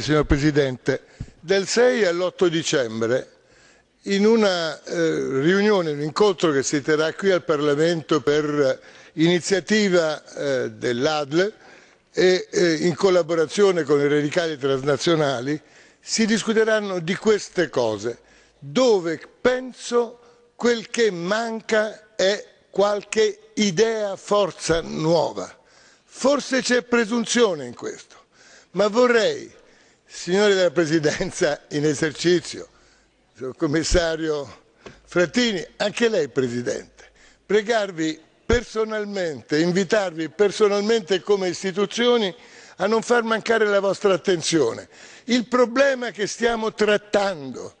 signor presidente del sei all' otto dicembre in una eh, riunione un incontro che si terrà qui al parlamento per iniziativa eh, dell'adl e eh, in collaborazione con i radicali transnazionali si discuteranno di queste cose dove penso quel che manca è qualche idea forza nuova. forse c'è presunzione in questo ma vorrei, signori della Presidenza in esercizio, signor Commissario Frattini, anche lei Presidente, pregarvi personalmente, invitarvi personalmente come istituzioni a non far mancare la vostra attenzione. Il problema che stiamo trattando,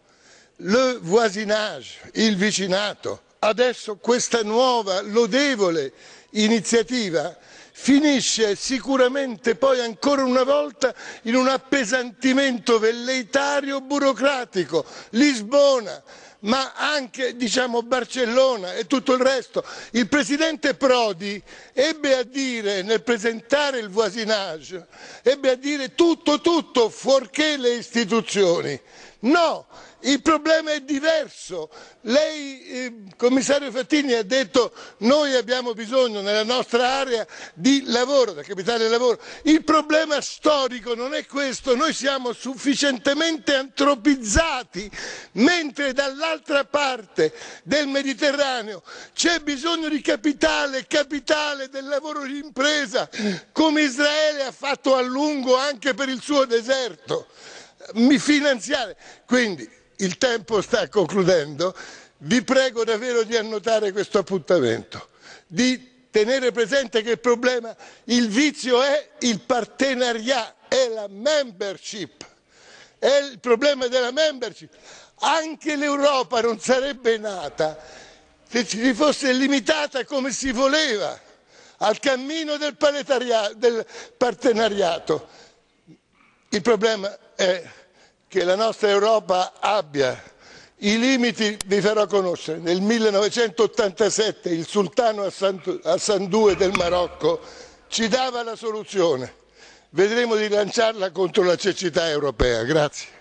le voisinage, il vicinato, adesso questa nuova lodevole iniziativa finisce sicuramente poi ancora una volta in un appesantimento velleitario burocratico. Lisbona, ma anche diciamo, Barcellona e tutto il resto. Il presidente Prodi ebbe a dire nel presentare il voisinage, ebbe a dire tutto tutto fuorché le istituzioni. No, il problema è diverso. Lei, eh, commissario Fattini, ha detto noi abbiamo bisogno nella nostra area di lavoro, da capitale del lavoro. Il problema storico non è questo, noi siamo sufficientemente antropizzati, mentre dall'altra parte del Mediterraneo c'è bisogno di capitale, capitale del lavoro di impresa, come Israele ha fatto a lungo anche per il suo deserto finanziare. Quindi il tempo sta concludendo, vi prego davvero di annotare questo appuntamento, di tenere presente che il problema, il vizio è il partenariato, è la membership, è il problema della membership. Anche l'Europa non sarebbe nata se ci fosse limitata come si voleva al cammino del, del partenariato il problema è che la nostra Europa abbia i limiti, vi farò conoscere, nel 1987 il sultano Hassan II del Marocco ci dava la soluzione, vedremo di lanciarla contro la cecità europea. Grazie.